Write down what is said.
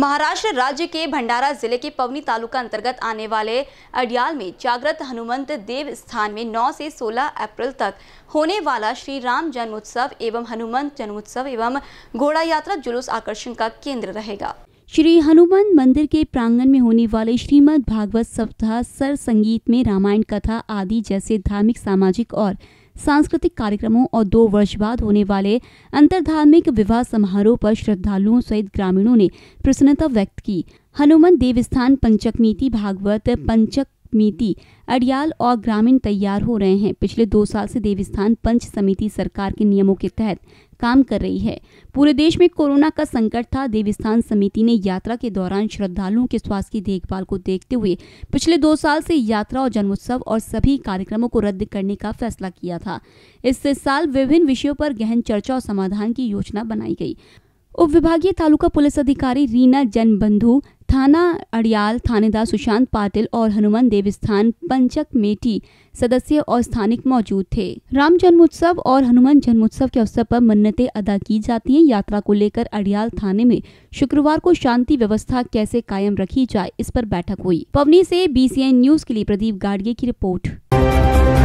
महाराष्ट्र राज्य के भंडारा जिले के पवनी तालुका अंतर्गत आने वाले अडियाल में जागृत हनुमंत देव स्थान में 9 से 16 अप्रैल तक होने वाला श्री राम जन्मोत्सव एवं हनुमंत जन्मोत्सव एवं घोड़ा यात्रा जुलूस आकर्षण का केंद्र रहेगा श्री हनुमान मंदिर के प्रांगण में होने वाले श्रीमद् भागवत सप्ताह सर संगीत में रामायण कथा आदि जैसे धार्मिक सामाजिक और सांस्कृतिक कार्यक्रमों और दो वर्ष बाद होने वाले धार्मिक विवाह समारोह पर श्रद्धालुओं सहित ग्रामीणों ने प्रसन्नता व्यक्त की हनुमान देवस्थान पंचक नीति भागवत पंचक समिति अड़ियाल और ग्रामीण तैयार हो रहे हैं पिछले दो साल से देवस्थान पंच समिति सरकार के नियमों के तहत काम कर रही है पूरे देश में कोरोना का संकट था देवस्थान समिति ने यात्रा के दौरान श्रद्धालुओं के स्वास्थ्य की देखभाल को देखते हुए पिछले दो साल से यात्रा और जन्मोत्सव और सभी कार्यक्रमों को रद्द करने का फैसला किया था इस साल विभिन्न विषयों पर गहन चर्चा और समाधान की योजना बनाई गई उप विभागीय तालुका पुलिस अधिकारी रीना जनबंधु थाना अड़ियाल थानेदार सुशांत पाटिल और हनुमान देवस्थान पंचक मेटी सदस्य और स्थानिक मौजूद थे राम जन्मोत्सव और हनुमान जन्मोत्सव के अवसर पर मन्नतें अदा की जाती हैं यात्रा को लेकर अड़ियाल थाने में शुक्रवार को शांति व्यवस्था कैसे कायम रखी जाए इस पर बैठक हुई पवनी से बी न्यूज के लिए प्रदीप गाड़गे की रिपोर्ट